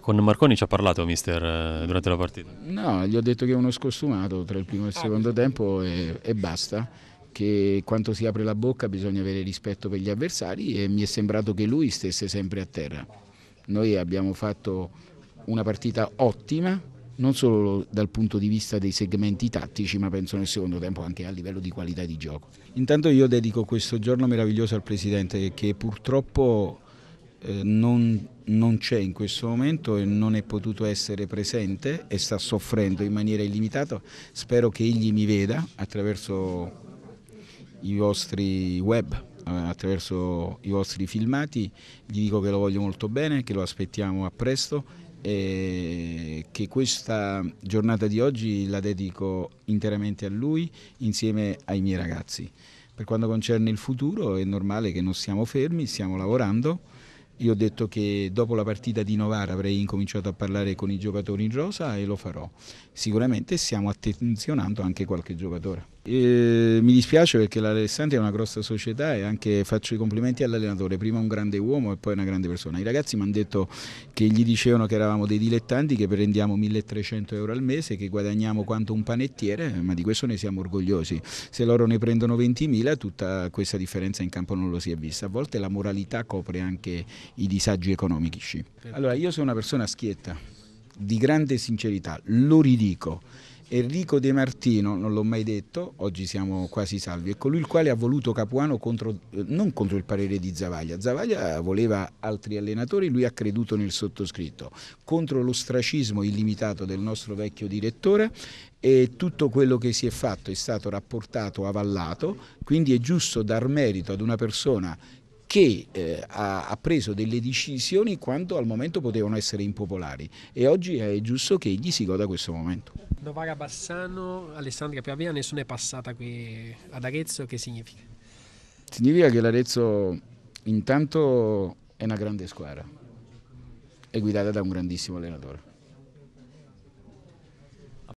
con Marconi ci ha parlato mister eh, durante la partita? No, gli ho detto che è uno scostumato tra il primo e il secondo tempo e, e basta, che quando si apre la bocca bisogna avere rispetto per gli avversari e mi è sembrato che lui stesse sempre a terra. Noi abbiamo fatto una partita ottima, non solo dal punto di vista dei segmenti tattici, ma penso nel secondo tempo anche a livello di qualità di gioco. Intanto io dedico questo giorno meraviglioso al Presidente che purtroppo eh, non, non c'è in questo momento e non è potuto essere presente e sta soffrendo in maniera illimitata. Spero che egli mi veda attraverso i vostri web eh, attraverso i vostri filmati, gli dico che lo voglio molto bene, che lo aspettiamo a presto e che questa giornata di oggi la dedico interamente a lui insieme ai miei ragazzi. Per quanto concerne il futuro è normale che non siamo fermi, stiamo lavorando io ho detto che dopo la partita di Novara avrei incominciato a parlare con i giocatori in rosa e lo farò. Sicuramente stiamo attenzionando anche qualche giocatore mi dispiace perché l'Alessandria è una grossa società e anche faccio i complimenti all'allenatore, prima un grande uomo e poi una grande persona. I ragazzi mi hanno detto che gli dicevano che eravamo dei dilettanti, che prendiamo 1300 euro al mese, che guadagniamo quanto un panettiere, ma di questo ne siamo orgogliosi. Se loro ne prendono 20.000 tutta questa differenza in campo non lo si è vista. A volte la moralità copre anche i disagi economici. Allora io sono una persona schietta, di grande sincerità, lo ridico Enrico De Martino, non l'ho mai detto, oggi siamo quasi salvi, è colui il quale ha voluto Capuano contro, eh, non contro il parere di Zavaglia, Zavaglia voleva altri allenatori, lui ha creduto nel sottoscritto, contro l'ostracismo illimitato del nostro vecchio direttore e tutto quello che si è fatto è stato rapportato, avallato, quindi è giusto dar merito ad una persona che eh, ha, ha, preso delle decisioni quando al momento potevano essere impopolari e oggi è giusto che egli si goda questo momento. Novara Bassano, Alessandria Pavia, nessuno è passata qui ad Arezzo, che significa? Significa che l'Arezzo intanto è una grande squadra, è guidata da un grandissimo allenatore